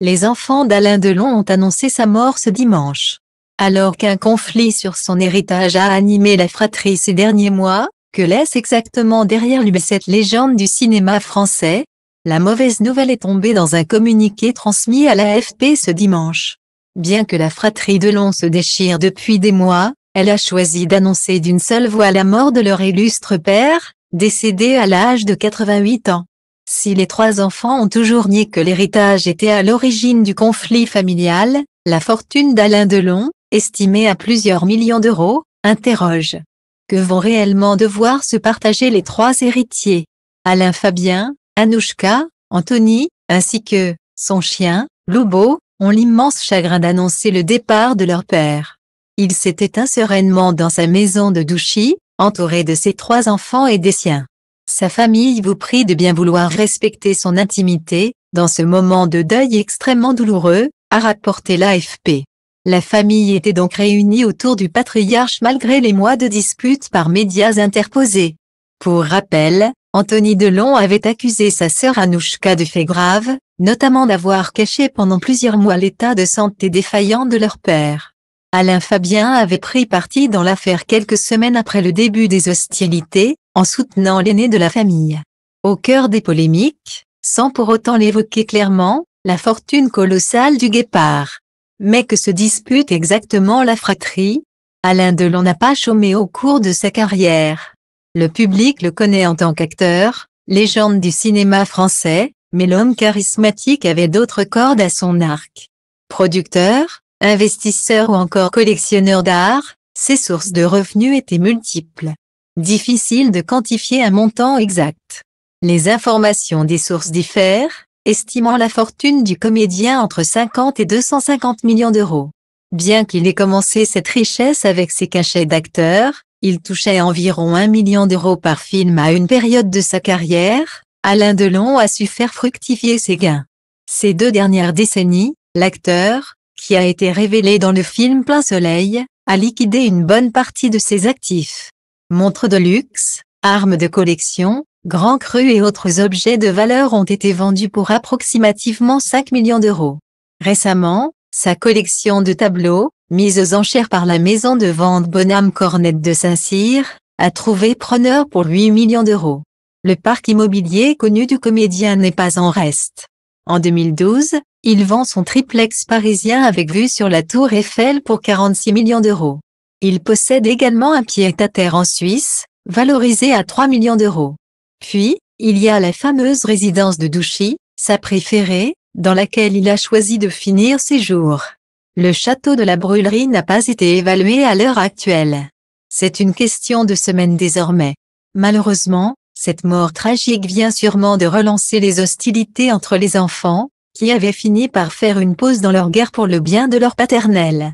Les enfants d'Alain Delon ont annoncé sa mort ce dimanche. Alors qu'un conflit sur son héritage a animé la fratrie ces derniers mois, que laisse exactement derrière lui cette légende du cinéma français La mauvaise nouvelle est tombée dans un communiqué transmis à l'AFP ce dimanche. Bien que la fratrie Delon se déchire depuis des mois, elle a choisi d'annoncer d'une seule voix la mort de leur illustre père, décédé à l'âge de 88 ans. Si les trois enfants ont toujours nié que l'héritage était à l'origine du conflit familial, la fortune d'Alain Delon, estimée à plusieurs millions d'euros, interroge. Que vont réellement devoir se partager les trois héritiers Alain Fabien, Anouchka, Anthony, ainsi que, son chien, Loubo, ont l'immense chagrin d'annoncer le départ de leur père. Il s'était éteint sereinement dans sa maison de Douchy, entouré de ses trois enfants et des siens. Sa famille vous prie de bien vouloir respecter son intimité, dans ce moment de deuil extrêmement douloureux, a rapporté l'AFP. La famille était donc réunie autour du patriarche malgré les mois de disputes par médias interposés. Pour rappel, Anthony Delon avait accusé sa sœur Anouchka de faits graves, notamment d'avoir caché pendant plusieurs mois l'état de santé défaillant de leur père. Alain Fabien avait pris parti dans l'affaire quelques semaines après le début des hostilités, en soutenant l'aîné de la famille. Au cœur des polémiques, sans pour autant l'évoquer clairement, la fortune colossale du guépard. Mais que se dispute exactement la fratrie Alain Delon n'a pas chômé au cours de sa carrière. Le public le connaît en tant qu'acteur, légende du cinéma français, mais l'homme charismatique avait d'autres cordes à son arc. Producteur, investisseur ou encore collectionneur d'art, ses sources de revenus étaient multiples. Difficile de quantifier un montant exact. Les informations des sources diffèrent, estimant la fortune du comédien entre 50 et 250 millions d'euros. Bien qu'il ait commencé cette richesse avec ses cachets d'acteurs, il touchait environ 1 million d'euros par film à une période de sa carrière, Alain Delon a su faire fructifier ses gains. Ces deux dernières décennies, l'acteur, qui a été révélé dans le film Plein Soleil, a liquidé une bonne partie de ses actifs montres de luxe, armes de collection, grands crus et autres objets de valeur ont été vendus pour approximativement 5 millions d'euros. Récemment, sa collection de tableaux, mise aux enchères par la maison de vente Bonham Cornette de Saint-Cyr, a trouvé preneur pour 8 millions d'euros. Le parc immobilier connu du comédien n'est pas en reste. En 2012, il vend son triplex parisien avec vue sur la tour Eiffel pour 46 millions d'euros. Il possède également un pied-à-terre en Suisse, valorisé à 3 millions d'euros. Puis, il y a la fameuse résidence de Douchy, sa préférée, dans laquelle il a choisi de finir ses jours. Le château de la brûlerie n'a pas été évalué à l'heure actuelle. C'est une question de semaine désormais. Malheureusement, cette mort tragique vient sûrement de relancer les hostilités entre les enfants, qui avaient fini par faire une pause dans leur guerre pour le bien de leur paternel.